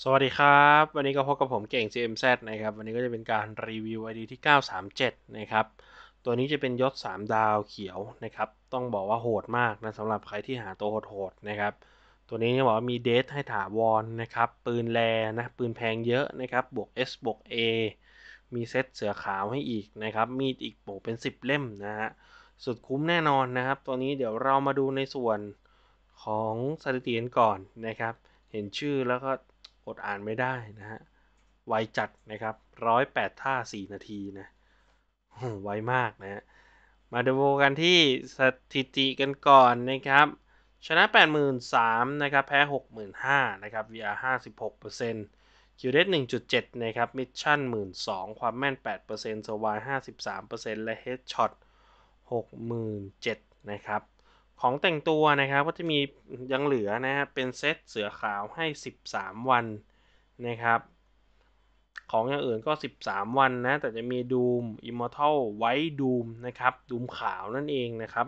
สวัสดีครับวันนี้ก็พบกับผมเก่ง CMZ นะครับวันนี้ก็จะเป็นการรีวิว ID ที่ 937นะครับตัวนี้จะเป็นยศ 3 ดาวเขียวนะครับต้องบอกว่าโหดมากนะสำหรับใครที่หาตัวโหดๆนะครับตัวนี้จะบอกว่ามีเดทให้ถาวรนนะครับปืนแลนะปืนแพงเยอะนะครับบวก S บวก A มีเซตเสือขาวให้อีกนะครับมีอีกโบกเป็น 10 เล่มนะฮะสุดคุ้มแน่นอนนะครับ ตัวนี้เดี๋ยวเรามาดูในส่วนของสถิติกก่อนนะครับ เห็นชื่อแล้วก็อดอ่านไม่ได้นะฮะไวจัดนะครับร้อยแปดท่าสี่นาทีนะไวมากนะฮะมาดูกันที่สถิติกันก่อนนะครับ ชนะ 83,000นะครับ แพ้ 65,000นะครับ VR 56%คิวเดส1.7 นะครับ มิชชั่น 12,000ความแม่น8%สวาย53%และเฮดช็อต67,000นะครับของแต่งตัวนะครับก็จะมียังเหลือนะฮะเป็นเซต เสือขาวให้ 13 วันนะครับ ของอย่างอื่นก็ 13 วันนะแต่จะมีดูมอิมมอร์ทัลไวท์ดูมนะครับดูมขาวนั่นเองนะครับ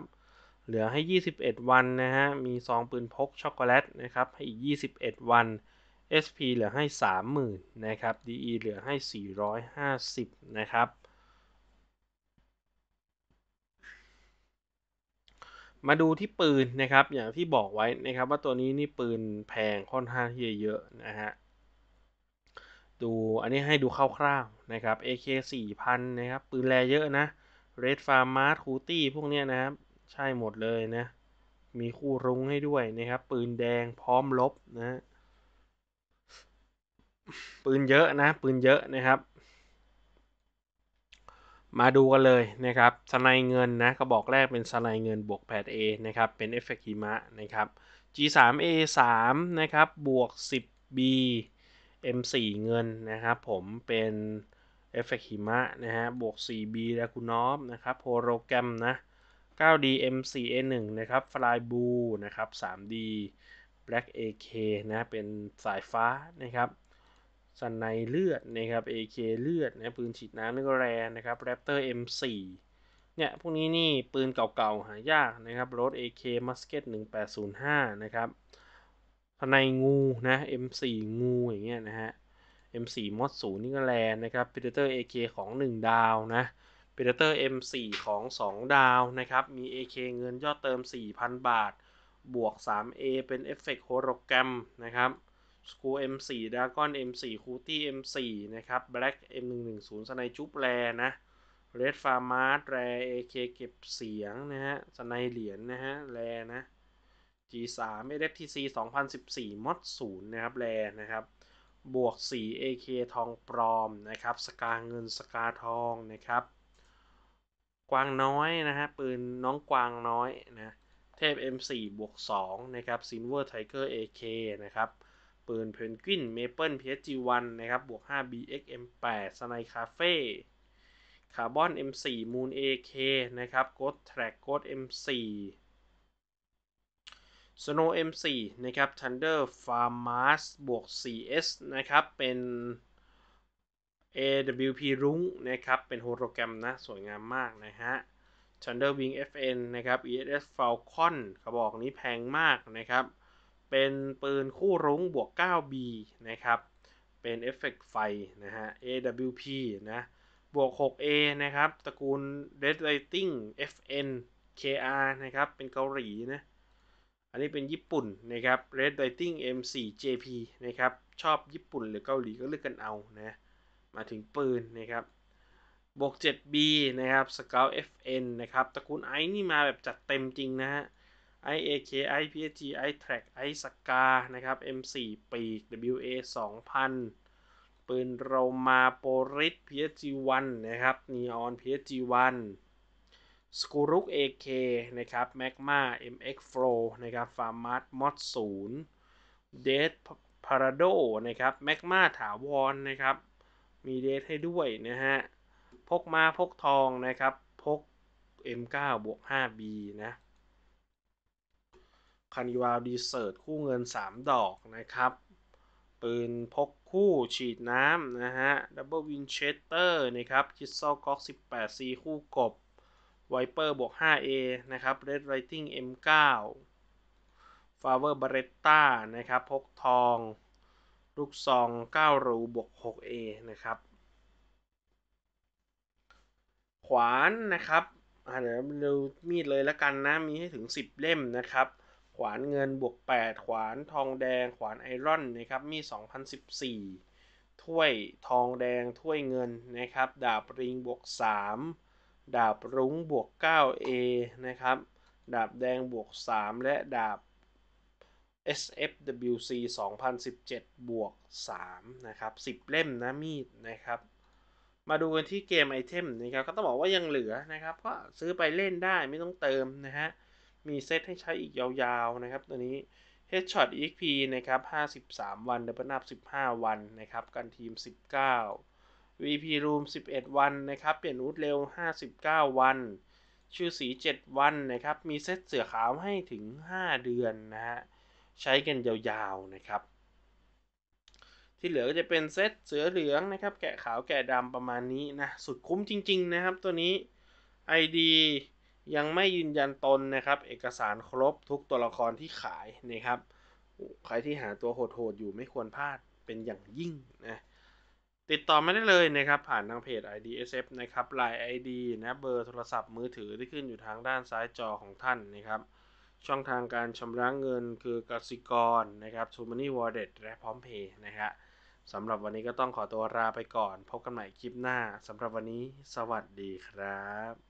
เหลือให้ 21 วันนะฮะมีซองปืนพกช็อกโกแลตนะครับให้อีก21 วัน SP เหลือให้ 30,000นะครับ DE เหลือให้ 450 นะครับมาดูที่ปืนนะครับอย่างที่บอกไว้นะครับว่าตัวนี้นี่ปืนแพงค่อนข้างที่จะเยอะนะฮะดูอันนี้ให้ดูคร่าวๆนะครับ AK 4000นะครับ ปืนแรเยอะนะ Red Farm Mart c o o t y พวกเนี้ยนะครับ ใช่หมดเลยนะ มีคู่รุ้งให้ด้วยนะครับ ปืนแดงพร้อมลบนะ ปืนเยอะนะ ปืนเยอะนะครับมาดูกันเลยนะครับสไนเงินนะกระบอกแรกเป็นสไนเงินบวก 8A นะครับเป็นเอฟเฟกต์หิมะนะครับ G3A3 นะครับบวก 10B M4 เงินนะครับ ผมเป็นเอฟเฟกต์หิมะนะฮะบวก 4B ดาคูนอฟนะครับโฮโรแกรม นะ 9D M4A1 นะครับฟลายบูนะครับ 3D Black AK นะเป็นสายฟ้านะครับสันในเลือดนะครับ AK เลือด นะปืนฉีดน้ำนี่ก็แรงนะครับแรปเตอร์ M4 เนี่ย พวกนี้นี่ ปืนเก่าๆหายากนะครับ รถ AK Musket 1805 นะครับสันในงูนะ M4 งู อย่างเงี้ยนะฮะ M4 มอด0ูนี่ก็แรงนะครับ Predator AK ของ 1 ดาวนะ Predator M4 ของ 2 ดาวนะครับ มี AK เงินยอดเติม 4,000 บาท บวก 3A เป็นเอฟเฟกต์โฮโลแกรมนะครับ s อนเอ M4 สี่คูต M4 เอ็มส M4 นะครับ Black M110 สไนจุบแรนะ Red Farmart แร AK เก็บเสียงนะฮะสไนเหรียญนะฮะแรนะ G3 ม f t c 2014สอด0นะครับแรนะครับบวก4 AK ทองปลอมนะครับสกาเงินสกาทองนะครับ กวางน้อยนะฮะปืนน้องกวางน้อยนะเทพ M4 บวก2นะครับ Silver Tiger AK นะครับปืนเพนกวินเมเปิลเพจีวันนะครับบวก5 BXM8 สไนคาเฟ่คาร์บอน M4 มูน AK นะครับโกดแทร็กโกด M4 Snow M4 นะครับ Thunder Farmas บวก 4S นะครับ เป็น AWP รุ้งนะครับ เป็นโฮโลแกรมนะ สวยงามมากนะฮะ Thunder Wing FN นะครับ ESS Falcon กระบอกนี้แพงมากนะครับเป็นปืนคู่รุ้งบวก 9B นะครับ เป็นเอฟเฟกไฟ นะฮะ AWP นะบวก 6A นะครับ ตระกูล Red Lighting FN KR นะครับ เป็นเกาหลีนะ อันนี้เป็นญี่ปุ่นนะครับ Red Lighting M4 JP นะครับ ชอบญี่ปุ่นหรือเกาหลีก็เลือกกันเอานะ มาถึงปืนนะครับ บวก 7B นะครับ Scout FN นะครับ ตระกูลไอนี่มาแบบจัดเต็มจริงนะฮะ IAK IPSG iTrack iSCA นะครับ M4 ปีก WA 2000ปืนโรมาโปริส PSG1 นะครับนีออน PSG1 s k u r u k AK นะครับ magma MX Flow นะครับ f a r m a าร์ทมอดศูนย์ a ดทพานะครับ magma ถาวรนะครับมีเดทให้ด้วยนะฮะพกมาพกทองนะครับพก M9 บวก 5B นะคานิวาดีเซิร์ตคู่เงิน 3 ดอกนะครับ ปืนพกคู่ฉีดน้ำนะฮะดับเบิลวินเชสเตอร์นะครับคิสซอลก็อก 18C คู่กบไวเปอร์บวก 5A นะครับเรดไรติง M9 ฟาเวอร์บาเรตต้านะครับ พกทอง ลูกซอง 9 รูบวก 6A นะครับ ขวานนะครับเดี๋ยวดูมีดเลยละกันนะ มีให้ถึง 10 เล่มนะครับขวานเงินบวก 8 ขวานทองแดงขวานไอรอนนะครับ มี 2014 ถ้วยทองแดงถ้วยเงินนะครับ ดาบริงบวก 3 ดาบรุ้งบวก 9A นะครับ ดาบแดงบวก 3 และดาบ SFWC 2017 บวก3 นะครับ10 เล่มนะ มีด นะครับ มาดูกันที่เกมไอเทมนะครับ ก็ต้องบอกว่ายังเหลือนะครับก็ซื้อไปเล่นได้ไม่ต้องเติมนะฮะมีเซตให้ใช้อีกยาวๆนะครับตัวนี้ Headshot EXP นะครับ 53 วันเดบันนับ 15 วันนะครับ กันทีม 19 VP Room 11 วันนะครับ เปลี่ยนอุดเร็ว 59 วัน ชื่อสี 7 วันนะครับ มีเซต เสือขาวให้ถึง 5 เดือนนะฮะ ใช้กันยาวๆนะครับ ที่เหลือก็จะเป็นเซตเสือเหลืองนะครับ แกะขาวแกะดำประมาณนี้นะ สุดคุ้มจริงๆนะครับตัวนี้ ID ยังไม่ยืนยันตนนะครับ เอกสารครบทุกตัวละครที่ขายนะครับใครที่หาตัวโหดๆอยู่ไม่ควรพลาดเป็นอย่างยิ่งนะติดต่อไม่ได้เลยนะครับ ผ่านทางเพจ IDSF นะครับไลน์ ID นะเบอร์โทรศัพท์มือถือที่ขึ้นอยู่ทางด้านซ้ายจอของท่านนะครับ ช่องทางการชำระเงิน คือกสิกรนะครับทูมานี่วอ์เดตและพร้อมเพย์นะครับสำหรับวันนี้ก็ต้องขอตัวลาไปก่อนพบกันใหม่คลิปหน้าสำหรับวันนี้สวัสดีครับ